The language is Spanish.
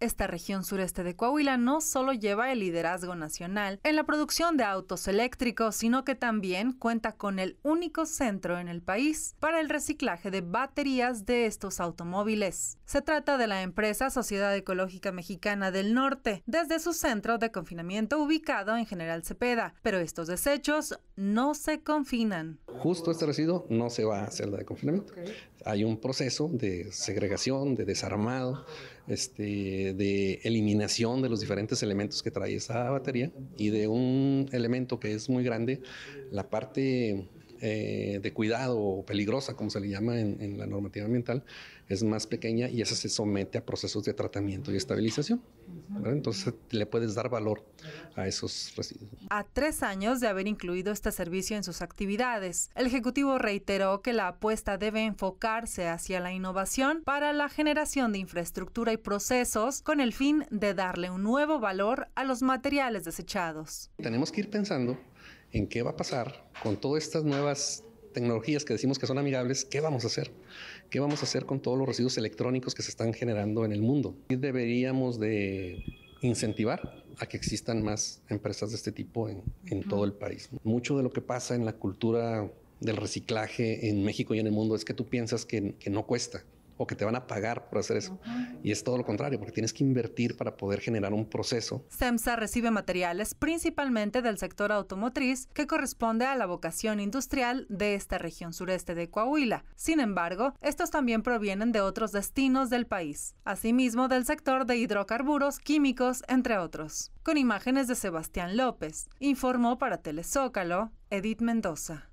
Esta región sureste de Coahuila no solo lleva el liderazgo nacional en la producción de autos eléctricos, sino que también cuenta con el único centro en el país para el reciclaje de baterías de estos automóviles. Se trata de la empresa Sociedad Ecológica Mexicana del Norte, desde su centro de confinamiento ubicado en General Cepeda, pero estos desechos no se confinan justo este residuo no se va a celda de confinamiento. Hay un proceso de segregación, de desarmado, este, de eliminación de los diferentes elementos que trae esa batería y de un elemento que es muy grande, la parte eh, de cuidado o peligrosa, como se le llama en, la normativa ambiental, es más pequeña y esa se somete a procesos de tratamiento y estabilización. Entonces le puedes dar valor a esos residuos. A tres años de haber incluido este servicio en sus actividades, el Ejecutivo reiteró que la apuesta debe enfocarse hacia la innovación para la generación de infraestructura y procesos con el fin de darle un nuevo valor a los materiales desechados. Tenemos que ir pensando en qué va a pasar con todas estas nuevas tecnologías que decimos que son amigables, ¿qué vamos a hacer? ¿Qué vamos a hacer con todos los residuos electrónicos que se están generando en el mundo? Y deberíamos de incentivar a que existan más empresas de este tipo en, todo el país. Mucho de lo que pasa en la cultura del reciclaje en México y en el mundo es que tú piensas que no cuesta o que te van a pagar por hacer eso. Y es todo lo contrario, porque tienes que invertir para poder generar un proceso. SEMSA recibe materiales principalmente del sector automotriz, que corresponde a la vocación industrial de esta región sureste de Coahuila. Sin embargo, estos también provienen de otros destinos del país, asimismo del sector de hidrocarburos, químicos, entre otros. Con imágenes de Sebastián López, informó para Telezócalo Edith Mendoza.